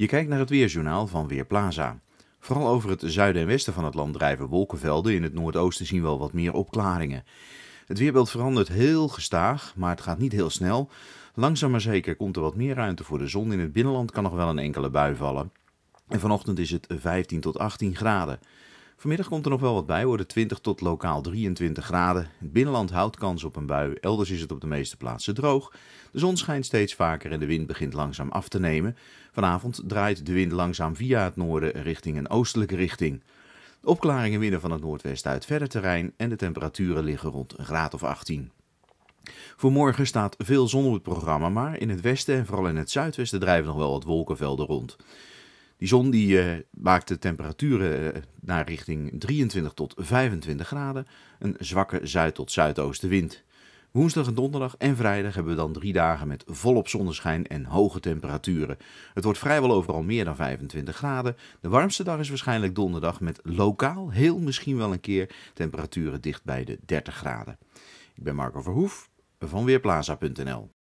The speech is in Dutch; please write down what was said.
Je kijkt naar het weerjournaal van Weerplaza. Vooral over het zuiden en westen van het land drijven wolkenvelden. In het noordoosten zien we al wat meer opklaringen. Het weerbeeld verandert heel gestaag, maar het gaat niet heel snel. Langzaam maar zeker komt er wat meer ruimte voor de zon. In het binnenland kan nog wel een enkele bui vallen. En vanochtend is het 15 tot 18 graden. Vanmiddag komt er nog wel wat bij, worden 20 tot lokaal 23 graden. Het binnenland houdt kans op een bui, elders is het op de meeste plaatsen droog. De zon schijnt steeds vaker en de wind begint langzaam af te nemen. Vanavond draait de wind langzaam via het noorden richting een oostelijke richting. De opklaringen winnen van het noordwesten uit verder terrein en de temperaturen liggen rond een graad of 18. Voor morgen staat veel zon op het programma, maar in het westen en vooral in het zuidwesten drijven nog wel wat wolkenvelden rond. Die zon die, eh, maakt de temperaturen eh, naar richting 23 tot 25 graden. Een zwakke zuid- tot zuidoostenwind. Woensdag en donderdag en vrijdag hebben we dan drie dagen met volop zonneschijn en hoge temperaturen. Het wordt vrijwel overal meer dan 25 graden. De warmste dag is waarschijnlijk donderdag met lokaal heel misschien wel een keer temperaturen dicht bij de 30 graden. Ik ben Marco Verhoef van Weerplaza.nl.